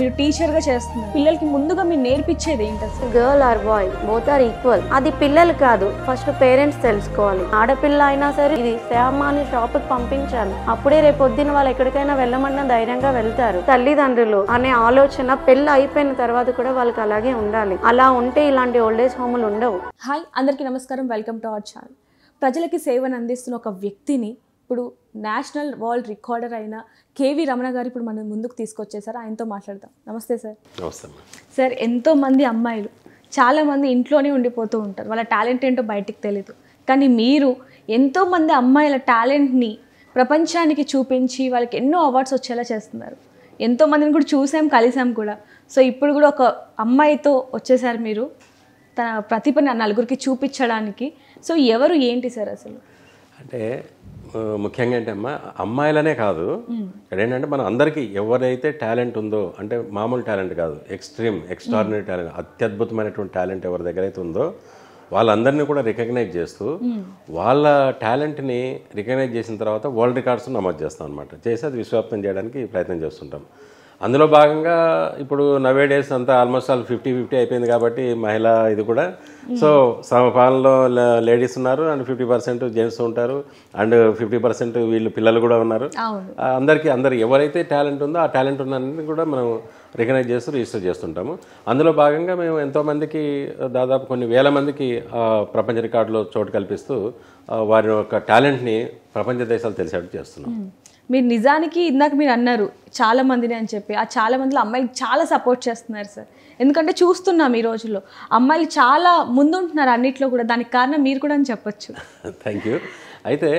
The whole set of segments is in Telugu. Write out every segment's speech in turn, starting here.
మీరు టీచర్ గా చేస్తున్నారు పిల్లలకి ముందుగా మీరు నేర్పించేది ఏంటి girl or boy both are equal అది పిల్లలు కాదు ఫస్ట్ పేరెంట్స్ తెలుసుకోవాలి ఆడపిల్ల అయినా సరే ఇది శ్యామ షాప్ కి పంపించాలి అప్పుడే రేపొద్దున వాళ్ళు ఎక్కడికైనా వెళ్ళమన్నా ధైర్యంగా వెళ్తారు తల్లిదండ్రులు అనే ఆలోచన పెళ్ళి అయిపోయిన తర్వాత కూడా వాళ్ళకి అలాగే ఉండాలి అలా ఉంటే ఇలాంటి ఓల్డేజ్ హోములు ఉండవు హాయ్ అందరికీ నమస్కారం వెల్కమ్ టు అవర్ ఛానల్ ప్రజలకి సేవను అందిస్తున్న ఒక వ్యక్తిని ఇప్పుడు నేషనల్ వరల్డ్ రికార్డర్ అయిన కేవీ రమణ గారు ఇప్పుడు మనం ముందుకు తీసుకొచ్చేసారు ఆయనతో మాట్లాడతాం నమస్తే సార్ సార్ ఎంతో మంది అమ్మాయిలు చాలామంది ఇంట్లోనే ఉండిపోతూ ఉంటారు వాళ్ళ టాలెంట్ ఏంటో బయటికి తెలీదు కానీ మీరు ఎంతోమంది అమ్మాయిల టాలెంట్ని ప్రపంచానికి చూపించి వాళ్ళకి ఎన్నో అవార్డ్స్ వచ్చేలా చేస్తున్నారు ఎంతోమందిని కూడా చూసాం కలిసాం కూడా సో ఇప్పుడు కూడా ఒక అమ్మాయితో వచ్చేసారు మీరు తన ప్రతిభని నలుగురికి చూపించడానికి సో ఎవరు ఏంటి సార్ అసలు అంటే ముఖ్యంగా ఏంటి అమ్మ అమ్మాయిలనే కాదు ఏంటంటే మనం అందరికీ ఎవరైతే టాలెంట్ ఉందో అంటే మామూలు టాలెంట్ కాదు ఎక్స్ట్రీమ్ ఎక్స్ట్రాడినరీ టాలెంట్ అత్యద్భుతమైనటువంటి టాలెంట్ ఎవరి దగ్గర అయితే ఉందో వాళ్ళందరినీ కూడా రికగ్నైజ్ చేస్తూ వాళ్ళ టాలెంట్ని రికగ్నైజ్ చేసిన తర్వాత వరల్డ్ రికార్డ్స్ నమోదు చేస్తాం అనమాట చేసి అది విశ్వవ్యాప్తం చేయడానికి ప్రయత్నం చేస్తుంటాం అందులో భాగంగా ఇప్పుడు నవే డేస్ అంతా ఆల్మోస్ట్ ఆల్ ఫిఫ్టీ ఫిఫ్టీ అయిపోయింది కాబట్టి మహిళ ఇది కూడా సో సమపాలనలో లేడీస్ ఉన్నారు అండ్ ఫిఫ్టీ పర్సెంట్ జెంట్స్ ఉంటారు అండ్ ఫిఫ్టీ పర్సెంట్ వీళ్ళు పిల్లలు కూడా ఉన్నారు అందరికీ అందరు ఎవరైతే టాలెంట్ ఉందో ఆ టాలెంట్ ఉన్నది కూడా మనం రికగ్నైజ్ చేస్తూ రిజిస్టర్ చేస్తుంటాము అందులో భాగంగా మేము ఎంతోమందికి దాదాపు కొన్ని వేల మందికి ప్రపంచ రికార్డులో చోటు కల్పిస్తూ వారి యొక్క టాలెంట్ని ప్రపంచ దేశాలు తెలిసేటట్టు చేస్తున్నాం మీరు నిజానికి ఇందాక మీరు అన్నారు చాలా మందిని అని చెప్పి ఆ చాలా మందిలో అమ్మాయిలు చాలా సపోర్ట్ చేస్తున్నారు సార్ ఎందుకంటే చూస్తున్నాం ఈ రోజుల్లో అమ్మాయిలు చాలా ముందుంటున్నారు అన్నిట్లో కూడా దానికి కారణం మీరు కూడా అని చెప్పొచ్చు థ్యాంక్ యూ అయితే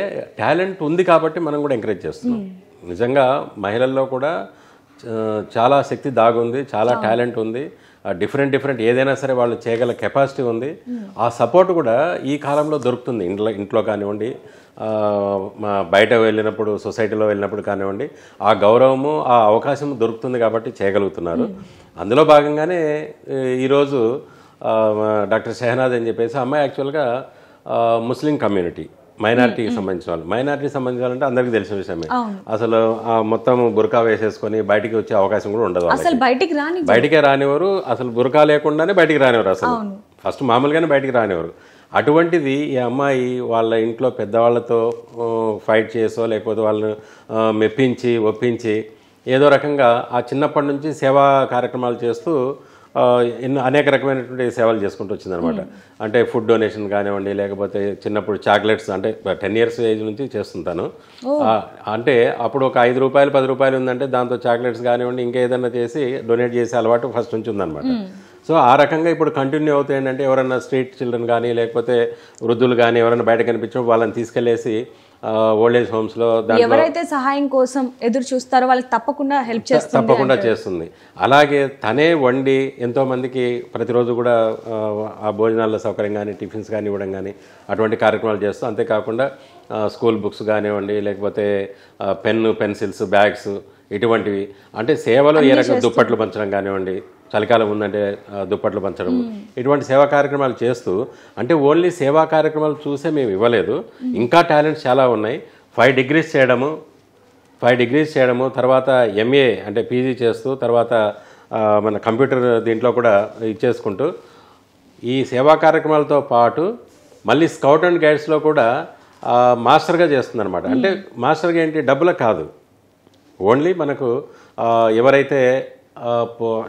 టాలెంట్ ఉంది కాబట్టి మనం కూడా ఎంకరేజ్ చేస్తున్నాం hmm. నిజంగా మహిళల్లో కూడా చాలా శక్తి దాగుంది చాలా టాలెంట్ ఉంది డిఫరెంట్ డిఫరెంట్ ఏదైనా సరే వాళ్ళు చేయగల కెపాసిటీ ఉంది hmm. ఆ సపోర్ట్ కూడా ఈ కాలంలో దొరుకుతుంది ఇంట్లో ఇంట్లో కానివ్వండి బయట వెళ్ళినప్పుడు సొసైటీలో వెళ్ళినప్పుడు కానివ్వండి ఆ గౌరవము ఆ అవకాశం దొరుకుతుంది కాబట్టి చేయగలుగుతున్నారు అందులో భాగంగానే ఈరోజు డాక్టర్ షెహనాజ్ అని చెప్పేసి అమ్మాయి యాక్చువల్గా ముస్లిం కమ్యూనిటీ మైనార్టీకి సంబంధించిన వాళ్ళు మైనార్టీకి సంబంధించిన వాళ్ళంటే అందరికీ తెలిసిన విషయమే అసలు మొత్తం బురకా వేసేసుకొని బయటికి వచ్చే అవకాశం కూడా ఉండదు అసలు బయటికి రాని బయటికే రానివారు అసలు బురకా లేకుండానే బయటికి రానివారు అసలు ఫస్ట్ మామూలుగానే బయటికి రానివారు అటువంటిది ఈ అమ్మాయి వాళ్ళ ఇంట్లో పెద్దవాళ్ళతో ఫైట్ చేసో లేకపోతే వాళ్ళను మెప్పించి ఒప్పించి ఏదో రకంగా ఆ చిన్నప్పటి నుంచి సేవా కార్యక్రమాలు చేస్తూ ఎన్నో అనేక రకమైనటువంటి సేవలు చేసుకుంటూ వచ్చిందనమాట అంటే ఫుడ్ డొనేషన్ కానివ్వండి లేకపోతే చిన్నప్పుడు చాక్లెట్స్ అంటే టెన్ ఇయర్స్ ఏజ్ నుంచి చేస్తుంటాను అంటే అప్పుడు ఒక ఐదు రూపాయలు పది రూపాయలు ఉందంటే దాంతో చాక్లెట్స్ కానివ్వండి ఇంకా ఏదైనా చేసి డొనేట్ చేసే అలవాటు ఫస్ట్ నుంచి ఉందన్నమాట సో ఆ రకంగా ఇప్పుడు కంటిన్యూ అవుతాయి ఏంటంటే ఎవరైనా స్ట్రీట్ చిల్డ్రన్ కానీ లేకపోతే వృద్ధులు కానీ ఎవరైనా బయట కనిపించడం వాళ్ళని తీసుకెళ్లేసి ఏజ్ హోమ్స్ లో ఎవరైతే సహాయం కోసం ఎదురు చూస్తారో వాళ్ళకి తప్పకుండా హెల్ప్ చేస్తారు తప్పకుండా చేస్తుంది అలాగే తనే వండి ఎంతో మందికి ప్రతిరోజు కూడా ఆ భోజనాల సౌకర్యం కానీ టిఫిన్స్ కానీ ఇవ్వడం కానీ అటువంటి కార్యక్రమాలు చేస్తూ అంతేకాకుండా స్కూల్ బుక్స్ కానివ్వండి లేకపోతే పెన్ను పెన్సిల్స్ బ్యాగ్స్ ఇటువంటివి అంటే సేవలో ఏ రకం దుప్పట్లు పంచడం కానివ్వండి చలికాలం ఉందంటే దుప్పట్లు పంచడం ఇటువంటి సేవా కార్యక్రమాలు చేస్తూ అంటే ఓన్లీ సేవా కార్యక్రమాలు చూసే మేము ఇవ్వలేదు ఇంకా టాలెంట్స్ చాలా ఉన్నాయి ఫైవ్ డిగ్రీస్ చేయడము ఫైవ్ డిగ్రీస్ చేయడము తర్వాత ఎంఏ అంటే పీజీ చేస్తూ తర్వాత మన కంప్యూటర్ దీంట్లో కూడా ఇచ్చేసుకుంటూ ఈ సేవా కార్యక్రమాలతో పాటు మళ్ళీ స్కౌట్ అండ్ గైడ్స్లో కూడా మాస్టర్గా చేస్తుందన్నమాట అంటే మాస్టర్గా ఏంటి డబ్బులకు కాదు ఓన్లీ మనకు ఎవరైతే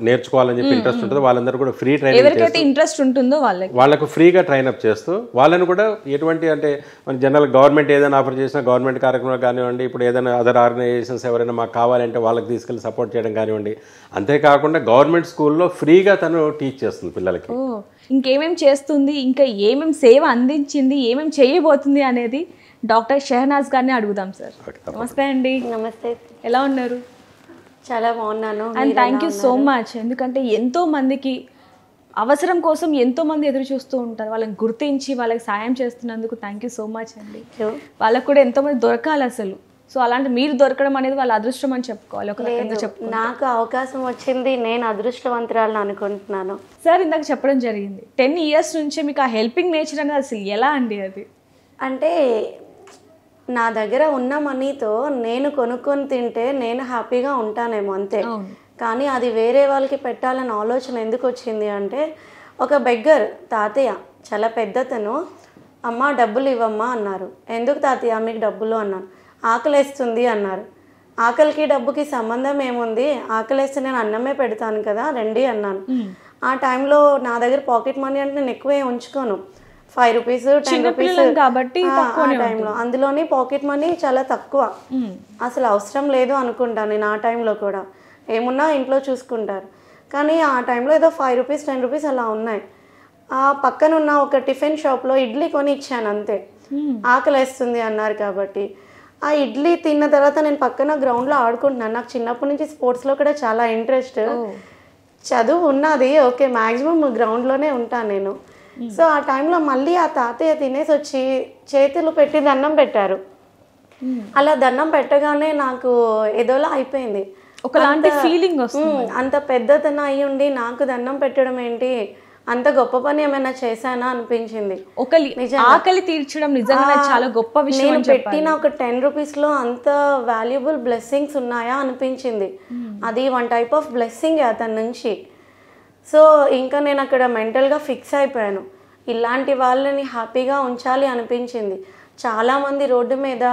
నేర్చుకోవాలని చెప్పి ఇంట్రెస్ట్ ఉంటుందో వాళ్ళందరూ కూడా ఫ్రీ ట్రైనింగ్ ఇంట్రెస్ట్ ఉంటుందో వాళ్ళకి వాళ్ళకు ఫ్రీగా ట్రైన్ అప్ చేస్తూ వాళ్ళని కూడా ఎటువంటి అంటే మన జనరల్ గవర్నమెంట్ ఏదైనా ఆఫర్ చేసినా గవర్నమెంట్ కార్యక్రమాలు కానివ్వండి ఇప్పుడు ఏదైనా అదర్ ఆర్గనైజేషన్స్ ఎవరైనా మాకు కావాలంటే వాళ్ళకి తీసుకెళ్ళి సపోర్ట్ చేయడం కానివ్వండి అంతేకాకుండా గవర్నమెంట్ స్కూల్లో ఫ్రీగా తను టీచ్ చేస్తుంది పిల్లలకి ఇంకేమేమి చేస్తుంది ఇంకా ఏమేమి సేవ అందించింది ఏమేమి చేయబోతుంది అనేది డాక్టర్ షెహనాజ్ గారిని అడుగుదాం సార్ నమస్తే అండి నమస్తే ఎలా ఉన్నారు చాలా బాగున్నాను and thank you so much ఎందుకంటే ఎంతో మందికి అవసరం కోసం ఎంతో మంది ఎదురు చూస్తూ ఉంటారు వాళ్ళని గుర్తించి వాళ్ళకి సాయం చేస్తున్నందుకు థ్యాంక్ యూ సో మచ్ అండి వాళ్ళకు కూడా ఎంతో మంది దొరకాలి అసలు సో అలాంటి మీరు దొరకడం అనేది వాళ్ళ అదృష్టం అని చెప్పుకోవాలి ఒక రకంగా చెప్పు నాకు అవకాశం వచ్చింది నేను అదృష్టవంతురాలను అనుకుంటున్నాను సార్ ఇందాక చెప్పడం జరిగింది టెన్ ఇయర్స్ నుంచి మీకు ఆ హెల్పింగ్ నేచర్ అనేది అసలు ఎలా అండి అది అంటే నా దగ్గర ఉన్న మనీతో నేను కొనుక్కొని తింటే నేను హ్యాపీగా ఉంటానేమో అంతే కానీ అది వేరే వాళ్ళకి పెట్టాలని ఆలోచన ఎందుకు వచ్చింది అంటే ఒక బెగ్గర్ తాతయ్య చాలా పెద్దతను అమ్మ డబ్బులు ఇవ్వమ్మా అన్నారు ఎందుకు తాతయ్య మీకు డబ్బులు అన్నాను ఆకలేస్తుంది అన్నారు ఆకలికి డబ్బుకి సంబంధం ఏముంది వేస్తే నేను అన్నమే పెడతాను కదా రండి అన్నాను ఆ టైంలో నా దగ్గర పాకెట్ మనీ అంటే నేను ఎక్కువే ఉంచుకోను ఫైవ్ రూపీస్ టెన్ రూపీస్ కాబట్టి టైంలో అందులోనే పాకెట్ మనీ చాలా తక్కువ అసలు అవసరం లేదు అనుకుంటాను నేను ఆ టైంలో కూడా ఏమున్నా ఇంట్లో చూసుకుంటారు కానీ ఆ టైంలో ఏదో ఫైవ్ రూపీస్ టెన్ రూపీస్ అలా ఉన్నాయి ఆ పక్కన ఉన్న ఒక టిఫిన్ షాప్లో ఇడ్లీ కొని ఇచ్చాను అంతే ఆకలి వేస్తుంది అన్నారు కాబట్టి ఆ ఇడ్లీ తిన్న తర్వాత నేను పక్కన గ్రౌండ్లో ఆడుకుంటున్నాను నాకు చిన్నప్పటి నుంచి స్పోర్ట్స్లో కూడా చాలా ఇంట్రెస్ట్ చదువు ఉన్నది ఓకే మ్యాక్సిమం గ్రౌండ్లోనే ఉంటాను నేను సో ఆ టైంలో మళ్ళీ ఆ తాతయ్య తినేసి వచ్చి చేతులు పెట్టి దండం పెట్టారు అలా దండం పెట్టగానే నాకు ఏదోలా అయిపోయింది ఒకలాంటి ఫీలింగ్ అంత పెద్దతన అయి ఉండి నాకు దండం పెట్టడం ఏంటి అంత గొప్ప పని ఏమైనా చేశానా అనిపించింది ఒకలి ఆకలి తీర్చడం నిజంగా చాలా గొప్ప విషయం నేను పెట్టిన ఒక టెన్ రూపీస్ లో అంత వాల్యుబుల్ బ్లెస్సింగ్స్ ఉన్నాయా అనిపించింది అది వన్ టైప్ ఆఫ్ బ్లెస్సింగ్ అతని నుంచి సో ఇంకా నేను అక్కడ మెంటల్గా ఫిక్స్ అయిపోయాను ఇలాంటి వాళ్ళని హ్యాపీగా ఉంచాలి అనిపించింది చాలామంది రోడ్డు మీద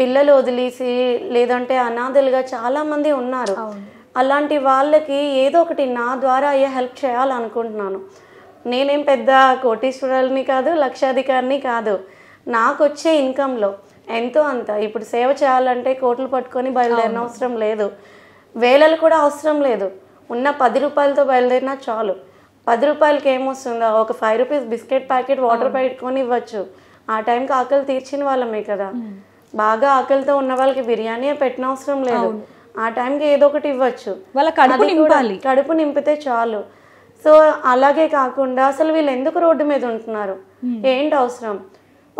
పిల్లలు వదిలేసి లేదంటే అనాథలుగా చాలామంది ఉన్నారు అలాంటి వాళ్ళకి ఏదో ఒకటి నా ద్వారా అయ్యే హెల్ప్ చేయాలనుకుంటున్నాను నేనేం పెద్ద కోటీశ్వరుల్ని కాదు లక్షాధికారిని కాదు నాకు వచ్చే ఇన్కంలో ఎంతో అంత ఇప్పుడు సేవ చేయాలంటే కోట్లు పట్టుకొని బయలుదేరిన అవసరం లేదు వేలలు కూడా అవసరం లేదు ఉన్న పది రూపాయలతో బయలుదేరినా చాలు పది రూపాయలకి ఏమొస్తుందా ఒక five rupees biscuit packet water పెట్టుకొని ఇవ్వచ్చు ఆ టైంకి ఆకలి తీర్చిన వాళ్ళమే కదా బాగా ఆకలితో ఉన్న వాళ్ళకి బిర్యానీ పెట్టిన అవసరం లేదు ఆ టైంకి ఏదో ఒకటి ఇవ్వచ్చు వాళ్ళ కడుపు కడుపు నింపితే చాలు సో అలాగే కాకుండా అసలు వీళ్ళు ఎందుకు రోడ్డు మీద ఉంటున్నారు ఏంటి అవసరం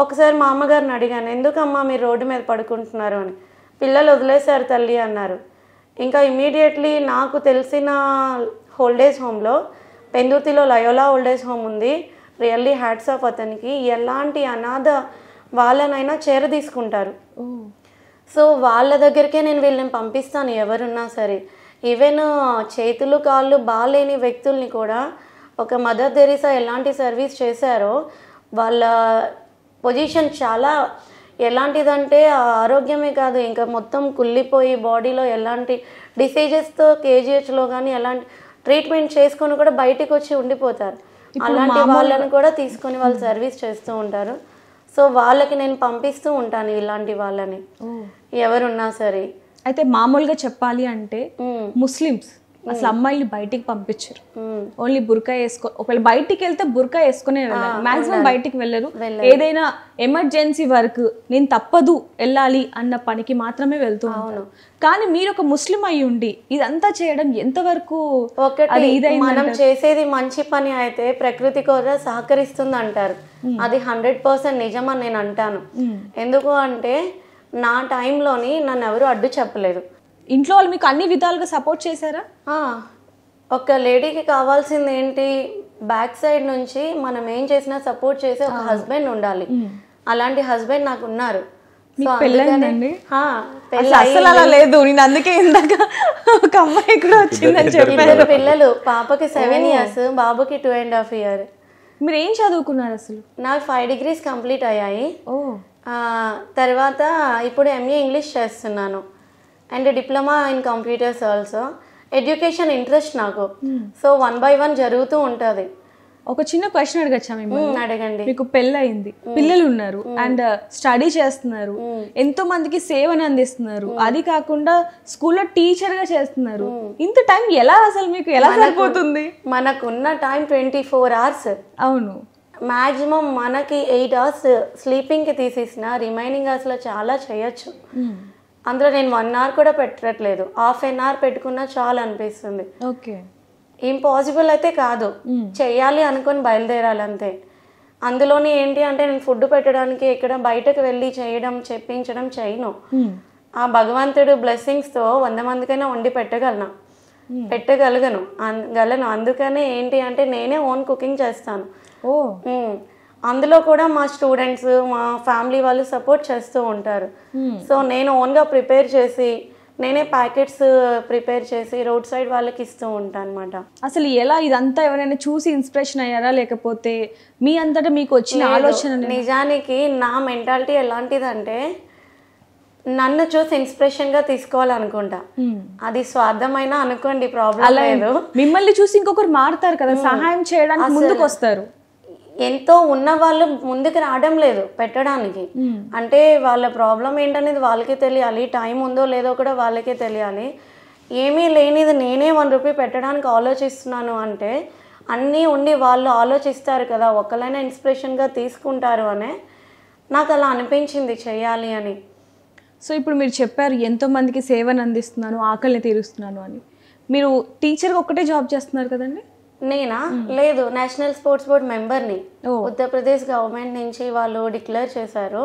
ఒకసారి మా అమ్మగారిని అడిగాను ఎందుకమ్మా మీరు రోడ్డు మీద పడుకుంటున్నారు అని పిల్లలు వదిలేశారు తల్లి అన్నారు ఇంకా ఇమీడియట్లీ నాకు తెలిసిన హోల్డేజ్ హోమ్లో పెందుర్తిలో లయోలా ఓల్డేజ్ హోమ్ ఉంది రియల్లీ హ్యాట్స్ ఆఫ్ అతనికి ఎలాంటి అనాథ వాళ్ళనైనా చేర తీసుకుంటారు సో వాళ్ళ దగ్గరికే నేను వీళ్ళని పంపిస్తాను ఎవరున్నా సరే ఈవెన్ చేతులు కాళ్ళు బాగాలేని వ్యక్తుల్ని కూడా ఒక మదర్ తెరీసా ఎలాంటి సర్వీస్ చేశారో వాళ్ళ పొజిషన్ చాలా ఎలాంటిదంటే ఆరోగ్యమే కాదు ఇంకా మొత్తం కుళ్ళిపోయి బాడీలో ఎలాంటి డిసీజెస్తో కేజీహెచ్లో కానీ ఎలాంటి ట్రీట్మెంట్ చేసుకొని కూడా బయటకు వచ్చి ఉండిపోతారు అలాంటి వాళ్ళని కూడా తీసుకొని వాళ్ళు సర్వీస్ చేస్తూ ఉంటారు సో వాళ్ళకి నేను పంపిస్తూ ఉంటాను ఇలాంటి వాళ్ళని ఎవరున్నా సరే అయితే మామూలుగా చెప్పాలి అంటే ముస్లిమ్స్ అసలు అమ్మాయిలు బయటికి పంపించారు ఓన్లీ బుర్కా వేసుకో ఒకవేళ బయటికి వెళ్తే బుర్కా వేసుకునే వెళ్ళారు మాక్సిమం బయటికి వెళ్ళరు ఏదైనా ఎమర్జెన్సీ వర్క్ నేను తప్పదు వెళ్ళాలి అన్న పనికి మాత్రమే వెళ్తూ ఉన్నాను కానీ మీరు ఒక ముస్లిం అయి ఉండి ఇదంతా చేయడం ఎంతవరకు మనం చేసేది మంచి పని అయితే ప్రకృతి కూడా సహకరిస్తుంది అంటారు అది హండ్రెడ్ పర్సెంట్ నిజమని నేను అంటాను ఎందుకు అంటే నా టైంలోని నన్ను ఎవరు అడ్డు చెప్పలేదు ఇంట్లో వాళ్ళు మీకు అన్ని విధాలుగా సపోర్ట్ చేశారా ఒక లేడీకి కావాల్సింది ఏంటి బ్యాక్ సైడ్ నుంచి మనం ఏం చేసినా సపోర్ట్ చేసే ఒక హస్బెండ్ ఉండాలి అలాంటి హస్బెండ్ నాకు ఉన్నారు అలా లేదు నేను అందుకే ఒక పిల్లలు పాపకి సెవెన్ ఇయర్స్ బాబుకి టూ అండ్ హాఫ్ ఇయర్ మీరు ఏం చదువుకున్నారు అసలు నాకు ఫైవ్ డిగ్రీస్ కంప్లీట్ అయ్యాయి తర్వాత ఇప్పుడు ఎంఏ ఇంగ్లీష్ e చేస్తున్నాను and diploma in computers also education interest నాకు సో వన్ బై వన్ జరుగుతూ ఉంటుంది ఒక చిన్న క్వశ్చన్ అడగచ్చా మేము hmm, అడగండి మీకు పెళ్ళయింది hmm. పిల్లలు ఉన్నారు hmm. అండ్ స్టడీ uh, చేస్తున్నారు ఎంతో మందికి సేవను అందిస్తున్నారు అది కాకుండా స్కూల్లో టీచర్ గా చేస్తున్నారు ఇంత టైం ఎలా అసలు మీకు ఎలా సరిపోతుంది మనకున్న టైం ట్వంటీ ఫోర్ అవర్స్ అవును మాక్సిమం మనకి ఎయిట్ అవర్స్ స్లీపింగ్ కి తీసేసిన రిమైనింగ్ లో చాలా చేయొచ్చు అందులో నేను వన్ అవర్ కూడా పెట్టట్లేదు హాఫ్ ఎన్ అవర్ పెట్టుకున్నా చాలా అనిపిస్తుంది ఓకే ఇంపాసిబుల్ అయితే కాదు చేయాలి అనుకుని బయలుదేరాలి అంతే అందులోని ఏంటి అంటే నేను ఫుడ్ పెట్టడానికి ఎక్కడ బయటకు వెళ్ళి చేయడం చెప్పించడం చేయను ఆ భగవంతుడు తో వంద మందికైనా వండి పెట్టగలను పెట్టగలగను గలను అందుకనే ఏంటి అంటే నేనే ఓన్ కుకింగ్ చేస్తాను ఓ అందులో కూడా మా స్టూడెంట్స్ మా ఫ్యామిలీ వాళ్ళు సపోర్ట్ చేస్తూ ఉంటారు సో hmm. నేను ఓన్గా ప్రిపేర్ చేసి నేనే ప్యాకెట్స్ ప్రిపేర్ చేసి రోడ్ సైడ్ వాళ్ళకి ఇస్తూ ఉంటాను అనమాట అసలు ఎలా ఇదంతా ఎవరైనా చూసి ఇన్స్పిరేషన్ అయ్యారా లేకపోతే మీ అంతటా మీకు వచ్చిన ఆలోచన నిజానికి నా మెంటాలిటీ ఎలాంటిదంటే నన్ను చూసి ఇన్స్పిరేషన్ గా తీసుకోవాలనుకుంటా hmm. అది స్వార్థమైనా అనుకోండి ప్రాబ్లం లేదు మిమ్మల్ని చూసి ఇంకొకరు మారుతారు కదా hmm. సహాయం చేయడానికి ముందుకు వస్తారు ఎంతో ఉన్న వాళ్ళు ముందుకు రావడం లేదు పెట్టడానికి అంటే వాళ్ళ ప్రాబ్లం ఏంటనేది వాళ్ళకే తెలియాలి టైం ఉందో లేదో కూడా వాళ్ళకే తెలియాలి ఏమీ లేనిది నేనే వన్ రూపీ పెట్టడానికి ఆలోచిస్తున్నాను అంటే అన్నీ ఉండి వాళ్ళు ఆలోచిస్తారు కదా ఒకళ్ళైనా ఇన్స్పిరేషన్గా తీసుకుంటారు అనే నాకు అలా అనిపించింది చేయాలి అని సో ఇప్పుడు మీరు చెప్పారు ఎంతోమందికి సేవను అందిస్తున్నాను ఆకలిని తీరుస్తున్నాను అని మీరు టీచర్గా ఒక్కటే జాబ్ చేస్తున్నారు కదండి నేనా లేదు నేషనల్ స్పోర్ట్స్ బోర్డ్ మెంబర్ని ఉత్తరప్రదేశ్ గవర్నమెంట్ నుంచి వాళ్ళు డిక్లేర్ చేశారు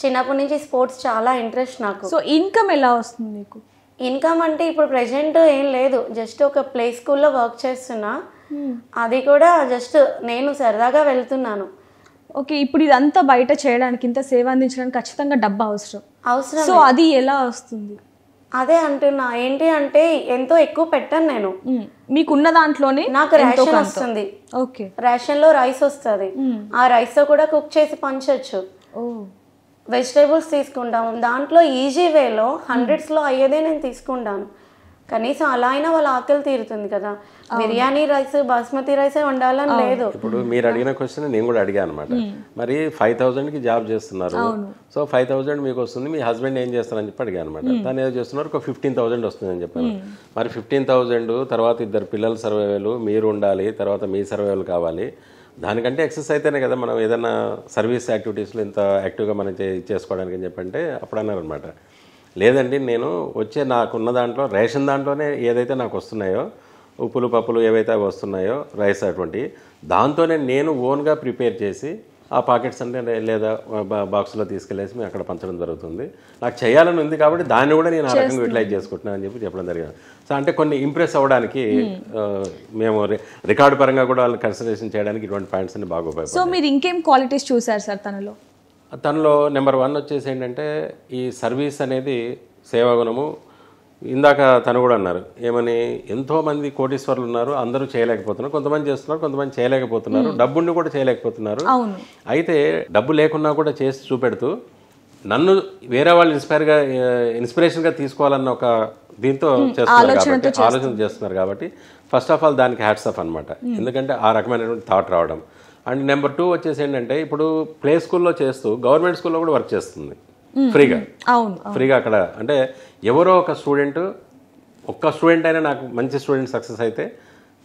చిన్నప్పటి నుంచి స్పోర్ట్స్ చాలా ఇంట్రెస్ట్ నాకు సో ఇన్కమ్ ఎలా వస్తుంది మీకు ఇన్కమ్ అంటే ఇప్పుడు ప్రెజెంట్ ఏం లేదు జస్ట్ ఒక ప్లే స్కూల్లో వర్క్ చేస్తున్నా అది కూడా జస్ట్ నేను సరదాగా వెళ్తున్నాను ఓకే ఇప్పుడు ఇదంతా బయట చేయడానికి ఇంత సేవ అందించడానికి ఖచ్చితంగా డబ్బు అవసరం అవసరం సో అది ఎలా వస్తుంది అదే అంటున్నా ఏంటి అంటే ఎంతో ఎక్కువ పెట్టాను నేను మీకున్న దాంట్లోనే నాకు రేషన్ వస్తుంది ఓకే రేషన్ లో రైస్ వస్తుంది ఆ రైస్ తో కూడా కుక్ చేసి పంచవచ్చు వెజిటేబుల్స్ తీసుకుంటాము దాంట్లో ఈజీ వేలో హండ్రెడ్స్లో అయ్యేదే నేను తీసుకుంటాను కనీసం అలా అయినా వాళ్ళ ఆకలి తీరుతుంది కదా బిర్యానీ రైస్ బాస్మతి రైస్ వండాలని లేదు ఇప్పుడు మీరు అడిగిన క్వశ్చన్ నేను కూడా అడిగాను అనమాట మరి ఫైవ్ థౌసండ్ కి జాబ్ చేస్తున్నారు సో ఫైవ్ థౌసండ్ మీకు వస్తుంది మీ హస్బెండ్ ఏం చేస్తారని చెప్పి అడిగా అనమాట తను ఏదో చేస్తున్నారు ఒక ఫిఫ్టీన్ థౌసండ్ వస్తుంది అని చెప్పాను మరి ఫిఫ్టీన్ థౌసండ్ తర్వాత ఇద్దరు పిల్లల సర్వేలు మీరు ఉండాలి తర్వాత మీ సర్వేలు కావాలి దానికంటే ఎక్సర్సైజ్ అయితేనే కదా మనం ఏదైనా సర్వీస్ యాక్టివిటీస్లో ఇంత యాక్టివ్గా మనం చేసుకోవడానికి అని చెప్పంటే అప్పుడు అనమాట లేదండి నేను వచ్చే నాకున్న దాంట్లో రేషన్ దాంట్లోనే ఏదైతే నాకు వస్తున్నాయో ఉప్పులు పప్పులు ఏవైతే అవి వస్తున్నాయో రైస్ అటువంటి దాంతోనే నేను ఓన్గా ప్రిపేర్ చేసి ఆ పాకెట్స్ అంటే లేదా బాక్స్లో తీసుకెళ్ళేసి మేము అక్కడ పంచడం జరుగుతుంది నాకు చేయాలని ఉంది కాబట్టి దాన్ని కూడా నేను ఆ రకంగా యూటిలైజ్ చేసుకుంటున్నాను అని చెప్పి చెప్పడం జరిగింది సో అంటే కొన్ని ఇంప్రెస్ అవ్వడానికి మేము రికార్డు పరంగా కూడా వాళ్ళని కన్సల్టేషన్ చేయడానికి ఇటువంటి పాయింట్స్ అన్ని బాగా సో మీరు ఇంకేం క్వాలిటీస్ చూసారు సార్ తనలో తనలో నెంబర్ వన్ వచ్చేసి ఏంటంటే ఈ సర్వీస్ అనేది సేవాగుణము ఇందాక తను కూడా అన్నారు ఏమని ఎంతోమంది కోటీశ్వర్లు ఉన్నారు అందరూ చేయలేకపోతున్నారు కొంతమంది చేస్తున్నారు కొంతమంది చేయలేకపోతున్నారు డబ్బుని కూడా చేయలేకపోతున్నారు అయితే డబ్బు లేకున్నా కూడా చేసి చూపెడుతూ నన్ను వేరే వాళ్ళు ఇన్స్పైర్గా ఇన్స్పిరేషన్గా తీసుకోవాలన్న ఒక దీంతో చేస్తున్నారు ఆలోచన చేస్తున్నారు కాబట్టి ఫస్ట్ ఆఫ్ ఆల్ దానికి హ్యాట్స్ ఆఫ్ అనమాట ఎందుకంటే ఆ రకమైనటువంటి థాట్ రావడం అండ్ నెంబర్ టూ వచ్చేసి ఏంటంటే ఇప్పుడు ప్లే స్కూల్లో చేస్తూ గవర్నమెంట్ స్కూల్లో కూడా వర్క్ చేస్తుంది ఫ్రీగా ఫ్రీగా అక్కడ అంటే ఎవరో ఒక స్టూడెంట్ ఒక్క స్టూడెంట్ అయినా నాకు మంచి స్టూడెంట్ సక్సెస్ అయితే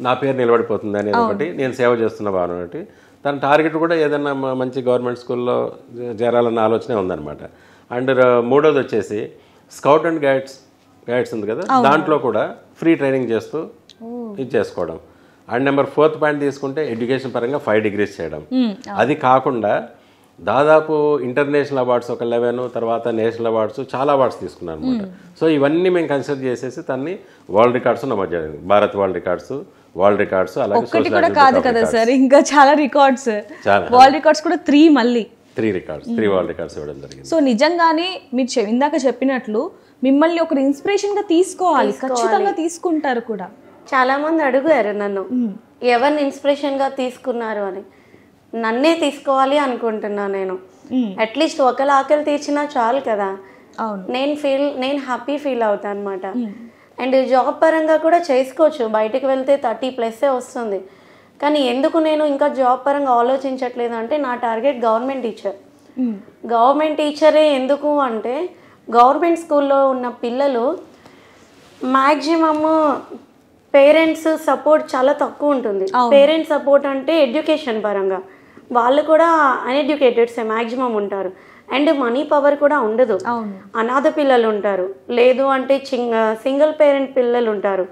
నా పేరు నిలబడిపోతుంది అనేది ఒకటి నేను సేవ చేస్తున్న భావన ఒకటి తన టార్గెట్ కూడా ఏదైనా మంచి గవర్నమెంట్ స్కూల్లో చేరాలన్న ఆలోచనే ఉందన్నమాట అండ్ మూడోది వచ్చేసి స్కౌట్ అండ్ గైడ్స్ గైడ్స్ ఉంది కదా దాంట్లో కూడా ఫ్రీ ట్రైనింగ్ చేస్తూ ఇది చేసుకోవడం అండ్ నెంబర్ ఫోర్త్ పాయింట్ తీసుకుంటే ఎడ్యుకేషన్ పరంగా ఫైవ్ డిగ్రీస్ చేయడం అది కాకుండా దాదాపు ఇంటర్నేషనల్ అవార్డ్స్ ఒక లెవెన్ తర్వాత నేషనల్ అవార్డ్స్ చాలా అవార్డ్స్ తీసుకున్నాను అనమాట hmm. సో ఇవన్నీ మేము కన్సిడర్ చేసేసి దాన్ని వరల్డ్ రికార్డ్స్ నమోదు Bharat world records world records అలాగే కూడా కాదు కదా సార్ ఇంకా చాలా రికార్డ్స్ వరల్డ్ రికార్డ్స్ కూడా త్రీ మళ్ళీ three records three hmm. World records ఇవ్వడం జరిగింది సో నిజంగానే మీరు ఇందాక చెప్పినట్లు మిమ్మల్ని ఒకరు ఇన్స్పిరేషన్ గా తీసుకోవాలి ఖచ్చితంగా తీసుకుంటారు కూడా మంది అడిగారు నన్ను hmm. ఎవరిని ఇన్స్పిరేషన్ గా తీసుకున్నారు అని నన్నే తీసుకోవాలి అనుకుంటున్నా నేను అట్లీస్ట్ ఒకళ్ళ ఆకలి తీర్చినా చాలు కదా నేను ఫీల్ నేను హ్యాపీ ఫీల్ అవుతా అనమాట అండ్ జాబ్ పరంగా కూడా చేసుకోవచ్చు బయటకు వెళ్తే థర్టీ ప్లస్సే వస్తుంది కానీ ఎందుకు నేను ఇంకా జాబ్ పరంగా ఆలోచించట్లేదు అంటే నా టార్గెట్ గవర్నమెంట్ టీచర్ గవర్నమెంట్ టీచరే ఎందుకు అంటే గవర్నమెంట్ స్కూల్లో ఉన్న పిల్లలు మ్యాక్సిమమ్ పేరెంట్స్ సపోర్ట్ చాలా తక్కువ ఉంటుంది పేరెంట్స్ సపోర్ట్ అంటే ఎడ్యుకేషన్ పరంగా వాళ్ళు కూడా అన్ఎడ్యుకేటెడ్స్ మ్యాక్సిమం ఉంటారు అండ్ మనీ పవర్ కూడా ఉండదు అనాథ పిల్లలు ఉంటారు లేదు అంటే చింగ సింగిల్ పేరెంట్ పిల్లలు ఉంటారు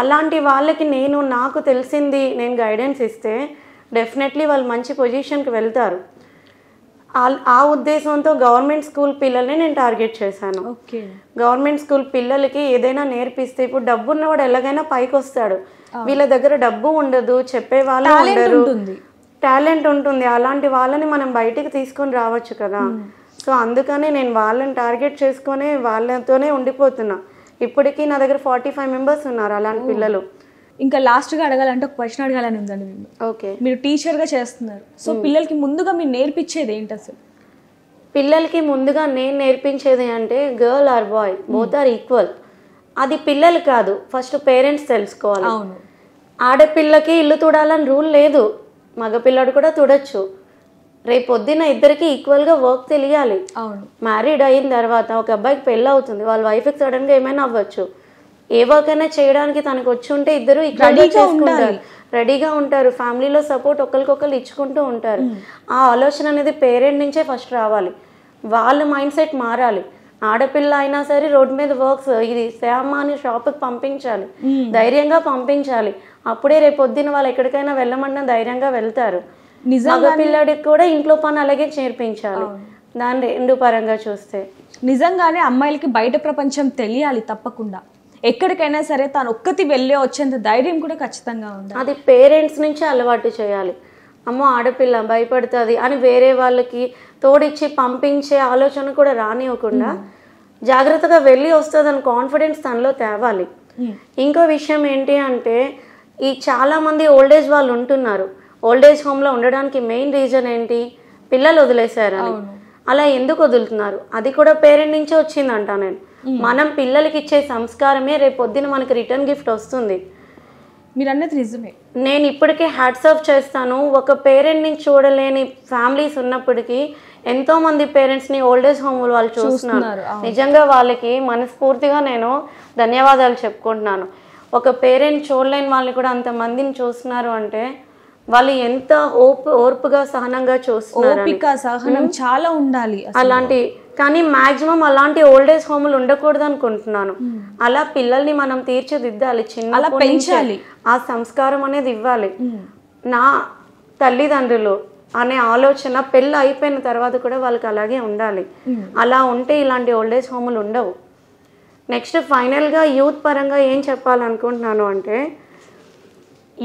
అలాంటి వాళ్ళకి నేను నాకు తెలిసింది నేను గైడెన్స్ ఇస్తే డెఫినెట్లీ వాళ్ళు మంచి పొజిషన్కి వెళ్తారు ఆ ఉద్దేశంతో గవర్నమెంట్ స్కూల్ పిల్లల్ని నేను టార్గెట్ చేశాను గవర్నమెంట్ స్కూల్ పిల్లలకి ఏదైనా నేర్పిస్తే ఇప్పుడు డబ్బు ఉన్నవాడు ఎలాగైనా పైకి వస్తాడు వీళ్ళ దగ్గర డబ్బు ఉండదు చెప్పే వాళ్ళు ఉండరు టాలెంట్ ఉంటుంది అలాంటి వాళ్ళని మనం బయటికి తీసుకొని రావచ్చు కదా సో అందుకనే నేను వాళ్ళని టార్గెట్ చేసుకొని వాళ్ళతోనే ఉండిపోతున్నా ఇప్పటికీ నా దగ్గర ఫార్టీ ఫైవ్ మెంబర్స్ ఉన్నారు అలాంటి పిల్లలు ఇంకా లాస్ట్గా అడగాలంటే ఒక క్వశ్చన్ అడగాలని ఉందండి మేము ఓకే మీరు టీచర్గా చేస్తున్నారు సో పిల్లలకి ముందుగా మీరు నేర్పించేది ఏంటి అసలు పిల్లలకి ముందుగా నేను నేర్పించేది అంటే girl or boy both are equal అది పిల్లలు కాదు ఫస్ట్ పేరెంట్స్ తెలుసుకోవాలి ఆడపిల్లకి ఇల్లు తూడాలని రూల్ లేదు మగపిల్లాడు కూడా తుడచ్చు రేపు పొద్దున్న ఇద్దరికి ఈక్వల్గా వర్క్ తెలియాలి అవును మ్యారీడ్ అయిన తర్వాత ఒక అబ్బాయికి పెళ్ళి అవుతుంది వాళ్ళ వైఫ్కి సడన్గా ఏమైనా అవ్వచ్చు ఏ వర్క్ అయినా చేయడానికి తనకు వచ్చి ఉంటే ఇద్దరు రెడీగా ఉంటారు ఫ్యామిలీలో సపోర్ట్ ఒకరికొకరు ఇచ్చుకుంటూ ఉంటారు ఆ ఆలోచన అనేది పేరెంట్ నుంచే ఫస్ట్ రావాలి వాళ్ళ మైండ్ సెట్ మారాలి ఆడపిల్ల అయినా సరే రోడ్డు మీద వర్క్స్ ఇది శ్యామ అని షాప్కి పంపించాలి ధైర్యంగా పంపించాలి అప్పుడే రేపొద్దున వాళ్ళు ఎక్కడికైనా వెళ్ళమన్నా ధైర్యంగా వెళ్తారు పిల్లడికి కూడా ఇంట్లో పని అలాగే చేర్పించాలి దాని రెండు పరంగా చూస్తే నిజంగానే అమ్మాయిలకి బయట ప్రపంచం తెలియాలి తప్పకుండా ఎక్కడికైనా సరే తాను ఒక్కతి వెళ్ళే వచ్చేంత ధైర్యం కూడా ఖచ్చితంగా ఉంది అది పేరెంట్స్ నుంచి అలవాటు చేయాలి అమ్మో ఆడపిల్ల భయపడుతుంది అని వేరే వాళ్ళకి తోడిచ్చి పంపించే ఆలోచన కూడా రానివ్వకుండా జాగ్రత్తగా వెళ్ళి వస్తుందని కాన్ఫిడెన్స్ తనలో తేవాలి ఇంకో విషయం ఏంటి అంటే ఈ చాలామంది ఓల్డ్ ఏజ్ వాళ్ళు ఉంటున్నారు ఓల్డ్ ఏజ్ హోమ్లో ఉండడానికి మెయిన్ రీజన్ ఏంటి పిల్లలు వదిలేశారని అలా ఎందుకు వదులుతున్నారు అది కూడా పేరెంట్ నుంచే వచ్చిందంట నేను మనం పిల్లలకి ఇచ్చే సంస్కారమే రేపొద్దున మనకి రిటర్న్ గిఫ్ట్ వస్తుంది మీరు అన్నది నిజమే నేను ఇప్పటికీ హ్యాట్స్ ఆఫ్ చేస్తాను ఒక పేరెంట్ని చూడలేని ఫ్యామిలీస్ ఉన్నప్పటికీ ఎంతో మంది పేరెంట్స్ని ఓల్డేజ్ హోమ్ వాళ్ళు చూస్తున్నారు నిజంగా వాళ్ళకి మనస్ఫూర్తిగా నేను ధన్యవాదాలు చెప్పుకుంటున్నాను ఒక పేరెంట్ చూడలేని వాళ్ళని కూడా అంతమందిని చూస్తున్నారు అంటే వాళ్ళు ఎంత ఓర్పుగా సహనంగా చూస్తున్నారు సహనం చాలా ఉండాలి అలాంటి కానీ మాక్సిమం అలాంటి ఓల్డ్ ఏజ్ హోమ్లు ఉండకూడదు అనుకుంటున్నాను అలా పిల్లల్ని మనం తీర్చిదిద్దాలి చిన్న పెంచాలి ఆ సంస్కారం అనేది ఇవ్వాలి నా తల్లిదండ్రులు అనే ఆలోచన పెళ్ళి అయిపోయిన తర్వాత కూడా వాళ్ళకి అలాగే ఉండాలి అలా ఉంటే ఇలాంటి ఓల్డ్ ఏజ్ హోమ్లు ఉండవు నెక్స్ట్ ఫైనల్గా యూత్ పరంగా ఏం చెప్పాలనుకుంటున్నాను అంటే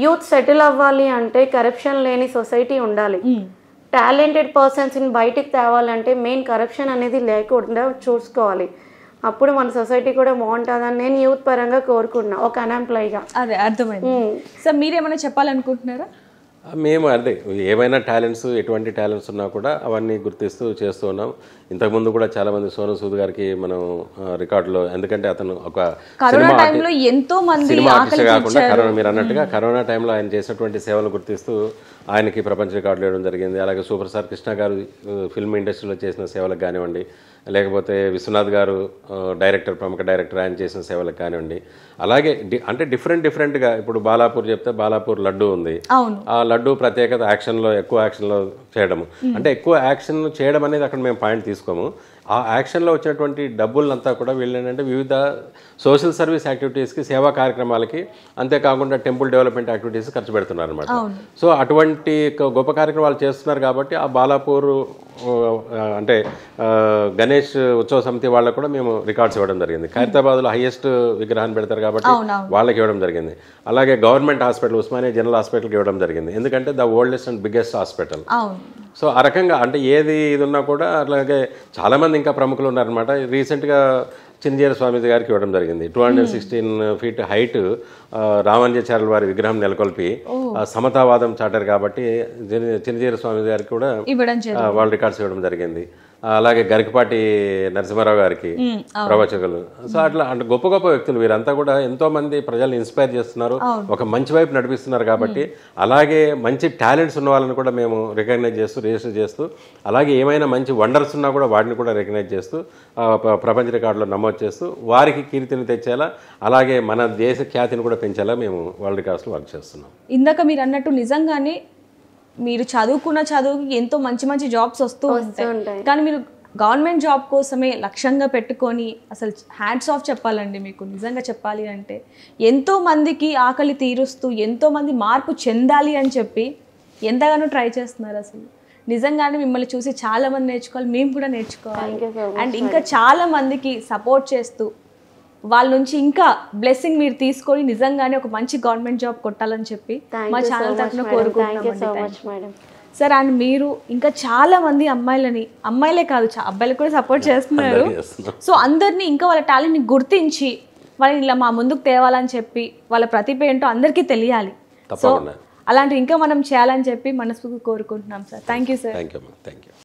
యూత్ సెటిల్ అవ్వాలి అంటే కరప్షన్ లేని సొసైటీ ఉండాలి టాలెంటెడ్ పర్సన్స్ని బయటికి తేవాలంటే మెయిన్ కరప్షన్ అనేది లేకుండా చూసుకోవాలి అప్పుడు మన సొసైటీ కూడా బాగుంటుందని నేను యూత్ పరంగా కోరుకుంటున్నాను ఒక అన్ఎంప్లాయీగా అదే అర్థమైంది సార్ మీరేమైనా చెప్పాలనుకుంటున్నారా మేము అదే ఏమైనా టాలెంట్స్ ఎటువంటి టాలెంట్స్ ఉన్నా కూడా అవన్నీ గుర్తిస్తూ చేస్తూ ఉన్నాం ఇంతకుముందు కూడా చాలా మంది సోను సూద్ గారికి మనం రికార్డులో ఎందుకంటే అతను ఒక కరోనా టైంలో ఎంతో మంది సినిమా కాకుండా కరోనా మీరు అన్నట్టుగా కరోనా టైంలో ఆయన చేసినటువంటి సేవలు గుర్తిస్తూ ఆయనకి ప్రపంచ రికార్డులు వేయడం జరిగింది అలాగే సూపర్ స్టార్ కృష్ణ గారు ఫిల్మ్ ఇండస్ట్రీలో చేసిన సేవలకు కానివ్వండి లేకపోతే విశ్వనాథ్ గారు డైరెక్టర్ ప్రముఖ డైరెక్టర్ ఆయన చేసిన సేవలకు కానివ్వండి అలాగే అంటే డిఫరెంట్ డిఫరెంట్గా ఇప్పుడు బాలాపూర్ చెప్తే బాలాపూర్ లడ్డు ఉంది ఆ లడ్డు ప్రత్యేకత యాక్షన్లో ఎక్కువ యాక్షన్లో చేయడము అంటే ఎక్కువ యాక్షన్ చేయడం అనేది అక్కడ మేము పాయింట్ తీసుకోము ఆ యాక్షన్లో వచ్చినటువంటి డబ్బులంతా కూడా వీళ్ళు ఏంటంటే వివిధ సోషల్ సర్వీస్ యాక్టివిటీస్కి సేవా కార్యక్రమాలకి అంతేకాకుండా టెంపుల్ డెవలప్మెంట్ యాక్టివిటీస్ ఖర్చు పెడుతున్నారు అనమాట సో అటువంటి గొప్ప కార్యక్రమాలు చేస్తున్నారు కాబట్టి ఆ బాలాపూర్ అంటే గణేష్ ఉత్సవ సమితి వాళ్ళకు కూడా మేము రికార్డ్స్ ఇవ్వడం జరిగింది ఖైరతాబాద్లో హయ్యెస్ట్ విగ్రహాన్ని పెడతారు కాబట్టి వాళ్ళకి ఇవ్వడం జరిగింది అలాగే గవర్నమెంట్ హాస్పిటల్ ఉస్మానియా జనరల్ హాస్పిటల్కి ఇవ్వడం జరిగింది ఎందుకంటే the oldest and biggest hospital so ఆ రకంగా అంటే ఏది ఇది ఉన్నా కూడా అలాగే చాలామంది ఇంకా ప్రముఖులు ఉన్నారనమాట రీసెంట్గా చింజేర స్వామి గారికి ఇవ్వడం జరిగింది two hundred sixteen feet height రామాంజాచార్యుల వారి విగ్రహం నెలకొల్పి సమతావాదం చాటారు కాబట్టి చింజేర స్వామి గారికి కూడా వరల్డ్ రికార్డ్స్ ఇవ్వడం జరిగింది అలాగే గరికపాటి నరసింహారావు గారికి ప్రవచకులు సో అట్లా అంటే గొప్ప గొప్ప వ్యక్తులు వీరంతా కూడా ఎంతో మంది ప్రజల్ని ఇన్స్పైర్ చేస్తున్నారు ఒక మంచి వైపు నడిపిస్తున్నారు కాబట్టి అలాగే మంచి టాలెంట్స్ ఉన్న వాళ్ళని కూడా మేము రికగ్నైజ్ చేస్తూ రిజిస్టర్ చేస్తూ అలాగే ఏమైనా మంచి వండర్స్ ఉన్నా కూడా వాటిని కూడా రికగ్నైజ్ చేస్తూ ప్రపంచ రికార్డులో నమోదు చేస్తూ వారికి కీర్తిని తెచ్చేలా అలాగే మన దేశ ఖ్యాతిని కూడా పెంచేలా మేము వరల్డ్ కాస్ట్లో వర్క్ చేస్తున్నాం ఇందాక మీరు అన్నట్టు నిజంగానే మీరు చదువుకున్న చదువుకి ఎంతో మంచి మంచి జాబ్స్ వస్తూ ఉంటాయి కానీ మీరు గవర్నమెంట్ జాబ్ కోసమే లక్ష్యంగా పెట్టుకొని అసలు హ్యాండ్స్ ఆఫ్ చెప్పాలండి మీకు నిజంగా చెప్పాలి అంటే ఎంతో మందికి ఆకలి తీరుస్తూ ఎంతో మంది మార్పు చెందాలి అని చెప్పి ఎంతగానో ట్రై చేస్తున్నారు అసలు నిజంగానే మిమ్మల్ని చూసి చాలా మంది నేర్చుకోవాలి మేము కూడా నేర్చుకోవాలి అండ్ ఇంకా చాలా మందికి సపోర్ట్ చేస్తూ వాళ్ళ నుంచి ఇంకా బ్లెస్సింగ్ మీరు తీసుకొని నిజంగానే ఒక మంచి గవర్నమెంట్ జాబ్ కొట్టాలని చెప్పి మా ఛానల్ తరఫున కోరుకుంటున్నాం సార్ అండ్ మీరు ఇంకా చాలా మంది అమ్మాయిలని అమ్మాయిలే కాదు అబ్బాయిలు కూడా సపోర్ట్ చేస్తున్నారు సో అందరినీ ఇంకా వాళ్ళ టాలెంట్ని గుర్తించి వాళ్ళని ఇలా మా ముందుకు తేవాలని చెప్పి వాళ్ళ ప్రతిభ ఏంటో అందరికీ తెలియాలి సో అలాంటివి ఇంకా మనం చేయాలని చెప్పి మనస్ఫూర్తి కోరుకుంటున్నాం sir thank you sir thank you